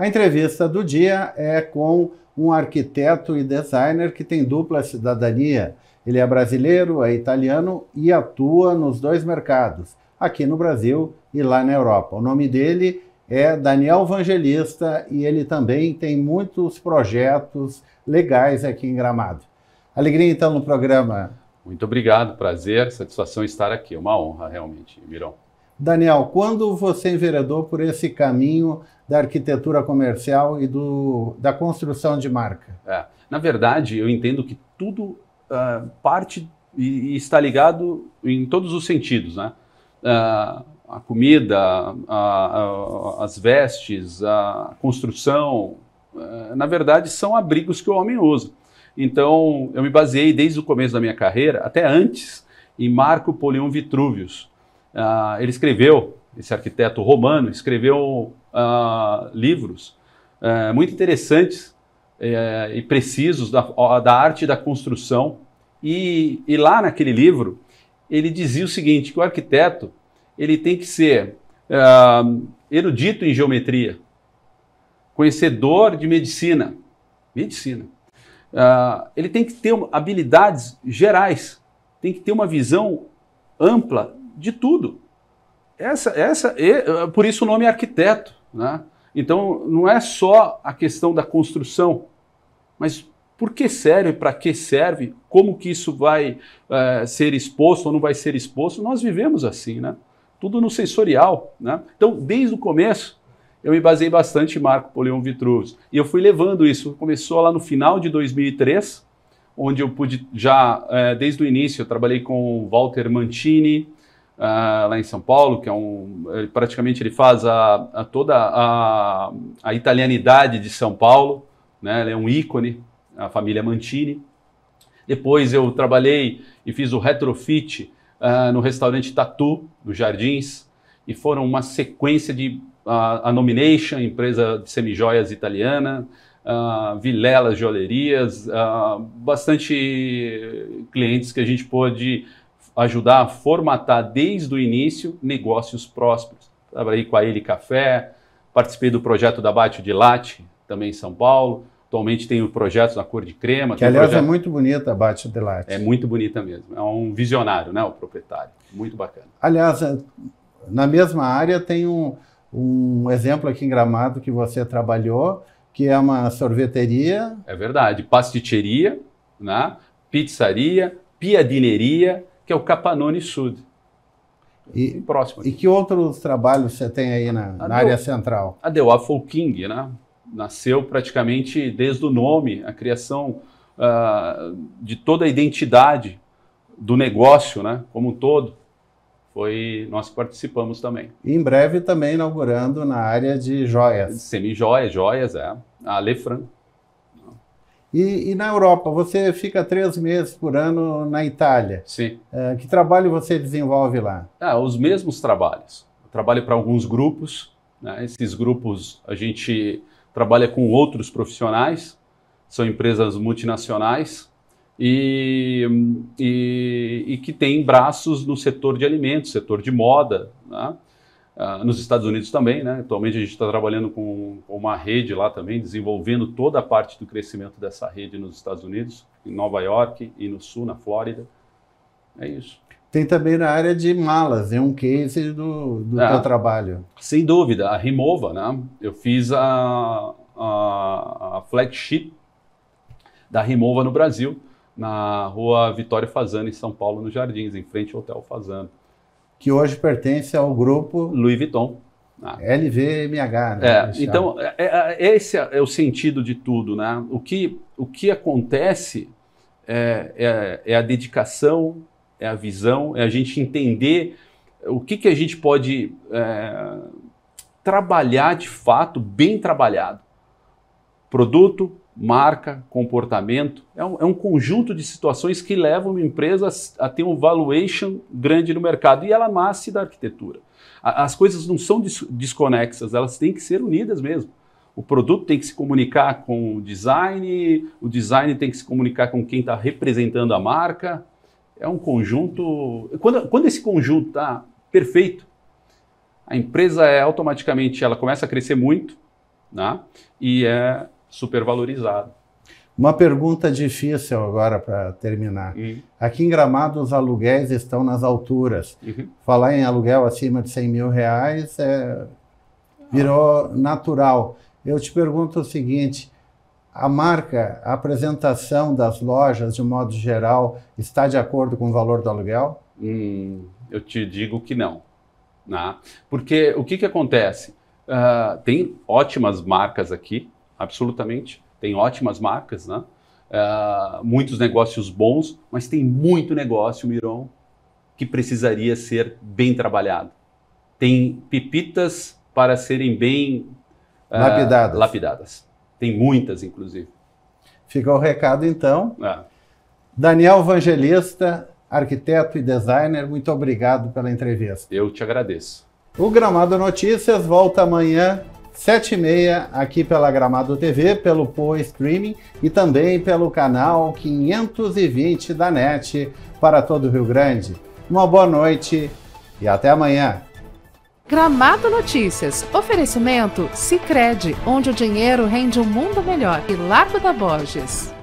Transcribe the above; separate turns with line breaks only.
A entrevista do dia é com um arquiteto e designer que tem dupla cidadania. Ele é brasileiro, é italiano e atua nos dois mercados, aqui no Brasil e lá na Europa. O nome dele é Daniel Evangelista e ele também tem muitos projetos legais aqui em Gramado. Alegria então no programa.
Muito obrigado, prazer, satisfação estar aqui, é uma honra realmente, Mirão.
Daniel, quando você enveredou por esse caminho da arquitetura comercial e do, da construção de marca?
É, na verdade, eu entendo que tudo uh, parte e, e, está ligado em todos os sentidos, né? Uh, a comida, a, a, as vestes, a construção, uh, na verdade, são abrigos que o homem usa. Então, eu me baseei desde o começo da minha carreira, até antes, em Marco Polion Vitruvius, Uh, ele escreveu, esse arquiteto romano, escreveu uh, livros uh, muito interessantes eh, e precisos da, da arte da construção. E, e lá naquele livro, ele dizia o seguinte, que o arquiteto ele tem que ser ah, erudito em geometria, conhecedor de medicina, medicina. ele tem que ter habilidades gerais, tem que ter uma visão ampla de tudo. Essa, essa, eh, por isso o nome é arquiteto, né? Então não é só a questão da construção, mas por que serve, para que serve, como que isso vai é, ser exposto ou não vai ser exposto? Nós vivemos assim, né? Tudo no sensorial, né? Então desde o começo eu me baseei bastante em Marco Polião Vitruvio e eu fui levando isso. Começou lá no final de 2003, onde eu pude já é, desde o início eu trabalhei com Walter Mantini Uh, lá em São Paulo, que é um ele, praticamente ele faz a, a toda a, a, italianidade de São Paulo, né? Ele é um ícone, a família Mantini. Depois eu trabalhei e fiz o retrofit uh, no restaurante Tatu, no Jardins, e foram uma sequência de uh, a Nomination, empresa de semijoias italiana, uh, Vilelas Joalherias, bastante clientes que a gente pôde ajudar a formatar desde o início negócios prósperos. Trabalhei com a Ele Café, participei do projeto da Bate de Latte, também em São Paulo. Atualmente tenho projetos na cor de crema. Que, aliás, é projeto... é
muito bonita a Bate de Latte. É muito bonita mesmo. É um visionário, né,
o proprietário. Muito bacana.
Aliás, é, na mesma área tem um, um exemplo aqui em Gramado que você trabalhou, que é uma sorveteria.
É verdade. pasticheria né? pizzaria, piadineria, que é o Capanone Sud.
E, próximo e que outros trabalhos você tem aí na, na área central?
A Deuá Folking, né? Nasceu praticamente desde o nome, a criação uh, de toda a identidade do negócio, né? Como um todo. Foi
nós que participamos também. E em breve também inaugurando na área de joias.
Semi-joias, joias, é. A Lefran.
E, e, na Europa, você fica três meses por ano na Itália. Sim. Ah, que trabalho você desenvolve lá? Ah, os
mesmos trabalhos. Eu trabalho para alguns grupos. Né? Esses grupos a gente trabalha com outros profissionais, são empresas multinacionais e, e, e que têm braços no setor de alimentos, setor de moda. Né? Ah, nos Estados Unidos também, né? Atualmente a gente está trabalhando com uma rede lá também, desenvolvendo toda a parte do crescimento dessa rede nos Estados Unidos, em Nova York e no sul, na Flórida. É isso.
Tem também na área de malas, é um case do, do é, teu ah, trabalho.
Sem dúvida, a Remova, né? Eu fiz a, a, a flagship da Remova no Brasil, na rua Vitória Fazano, em São Paulo, nos Jardins, em frente ao Hotel Fazano
que hoje pertence ao grupo Louis Vuitton. Ah. LVMH, né? É, então,
é, é, esse é o sentido de tudo, né? O que, o que acontece é, é, é a dedicação, é a visão, é a gente entender o que, que a gente pode é, trabalhar de fato, bem trabalhado. Produto, marca, comportamento. É um, é um, conjunto de situações que levam uma empresa a ter um valuation grande no mercado e ela nasce da arquitetura. A, as coisas não são des, desconexas, elas têm que ser unidas mesmo. O produto tem que se comunicar com o design, o design tem que se comunicar com quem está representando a marca. É um conjunto. Quando, quando esse conjunto está perfeito, a empresa é automaticamente ela começa a crescer muito, né? E é supervalorizado.
Uma pergunta difícil agora para terminar. Uhum. Aqui em Gramado os aluguéis estão nas alturas. Uhum. Falar em aluguel acima de 100 mil reais é... virou natural. Eu te pergunto o seguinte: a marca, a apresentação das lojas, de modo geral, está de acordo com o valor do aluguel?
Hum, eu te digo que não. Né? Porque o que, que acontece? Uh, tem ótimas marcas aqui, absolutamente. Tem ótimas marcas, né? Uh, muitos negócios bons, mas tem muito negócio, Miron, que precisaria ser bem trabalhado. Tem pepitas para serem bem
uh, lapidadas.
lapidadas. Tem muitas, inclusive.
Fica o recado, então. É. Daniel Evangelista, arquiteto e designer, muito obrigado pela entrevista. Eu
te agradeço.
O Gramado Notícias volta amanhã sete e meia aqui pela Gramado TV, pelo Po Streaming e também pelo canal 520 da NET para todo o Rio Grande. Uma boa noite e até amanhã.
Gramado Notícias. Oferecimento Cicred, onde o dinheiro rende um mundo melhor. E Lago da Borges.